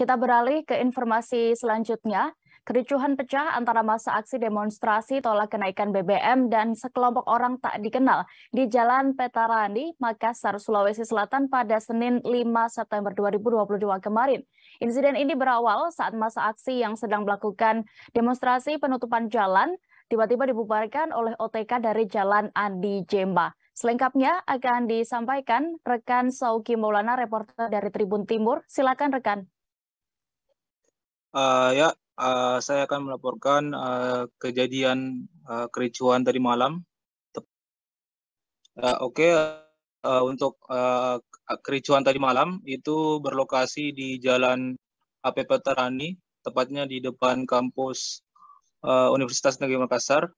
Kita beralih ke informasi selanjutnya. Kericuhan pecah antara masa aksi demonstrasi tolak kenaikan BBM dan sekelompok orang tak dikenal di Jalan Petarani, Makassar, Sulawesi Selatan pada Senin 5 September 2022 kemarin. Insiden ini berawal saat masa aksi yang sedang melakukan demonstrasi penutupan jalan tiba-tiba dibubarkan oleh OTK dari Jalan Andi Jemba. Selengkapnya akan disampaikan rekan Sauki Maulana, reporter dari Tribun Timur. Silakan rekan. Uh, ya, uh, saya akan melaporkan uh, kejadian uh, kericuhan tadi malam. Uh, Oke, okay, uh, untuk uh, kericuhan tadi malam itu berlokasi di Jalan AP. Petarani, tepatnya di depan kampus uh, Universitas Negeri Makassar.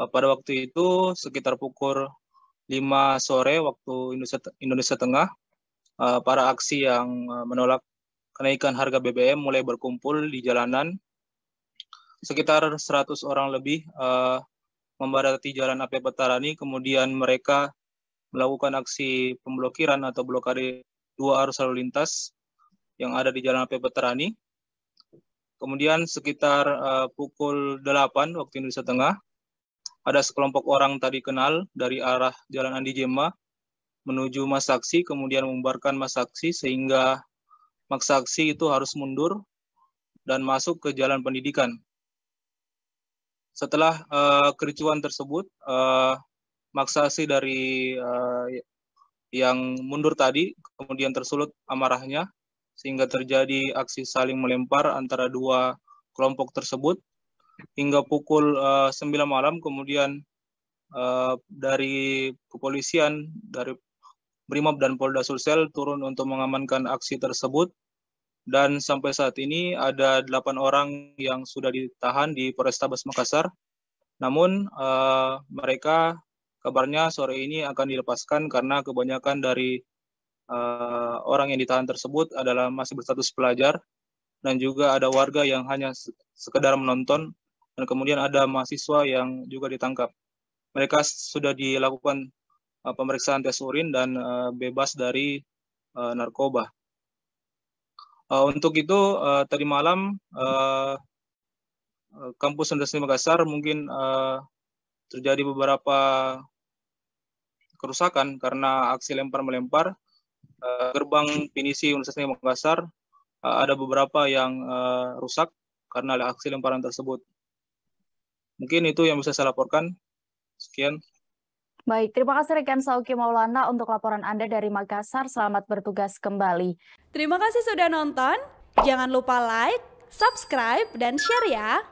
Uh, pada waktu itu sekitar pukul 5 sore waktu Indonesia, Indonesia Tengah, uh, para aksi yang menolak kenaikan harga BBM mulai berkumpul di jalanan. Sekitar 100 orang lebih uh, eh, membadati jalan AP Petarani, kemudian mereka melakukan aksi pemblokiran atau blokade dua arus lalu lintas yang ada di jalan AP Petarani. Kemudian sekitar uh, pukul 8 waktu Indonesia Tengah, ada sekelompok orang tadi kenal dari arah Jalan Andi Jema menuju Mas Saksi, kemudian membubarkan Mas Saksi sehingga maksa itu harus mundur dan masuk ke jalan pendidikan. Setelah uh, kericuan tersebut, uh, eh, maksa dari uh, yang mundur tadi kemudian tersulut amarahnya sehingga terjadi aksi saling melempar antara dua kelompok tersebut hingga pukul uh, 9 malam kemudian uh, dari kepolisian dari Brimob dan Polda Sulsel turun untuk mengamankan aksi tersebut dan sampai saat ini ada delapan orang yang sudah ditahan di Polrestabes Makassar. Namun uh, mereka kabarnya sore ini akan dilepaskan karena kebanyakan dari uh, orang yang ditahan tersebut adalah masih berstatus pelajar dan juga ada warga yang hanya sekedar menonton dan kemudian ada mahasiswa yang juga ditangkap. Mereka sudah dilakukan Eh, pemeriksaan tes urin dan uh, bebas dari uh, narkoba. Uh, untuk itu uh, tadi malam uh, kampus Universitas Makassar mungkin uh, terjadi beberapa kerusakan karena aksi lempar melempar uh, gerbang pinisi Universitas Makassar uh, ada beberapa yang uh, rusak karena aksi lemparan tersebut. Mungkin itu yang bisa saya laporkan. Sekian. Baik, terima kasih rekan Sauki Maulana untuk laporan Anda dari Makassar. Selamat bertugas kembali. Terima kasih sudah nonton. Jangan lupa like, subscribe, dan share ya.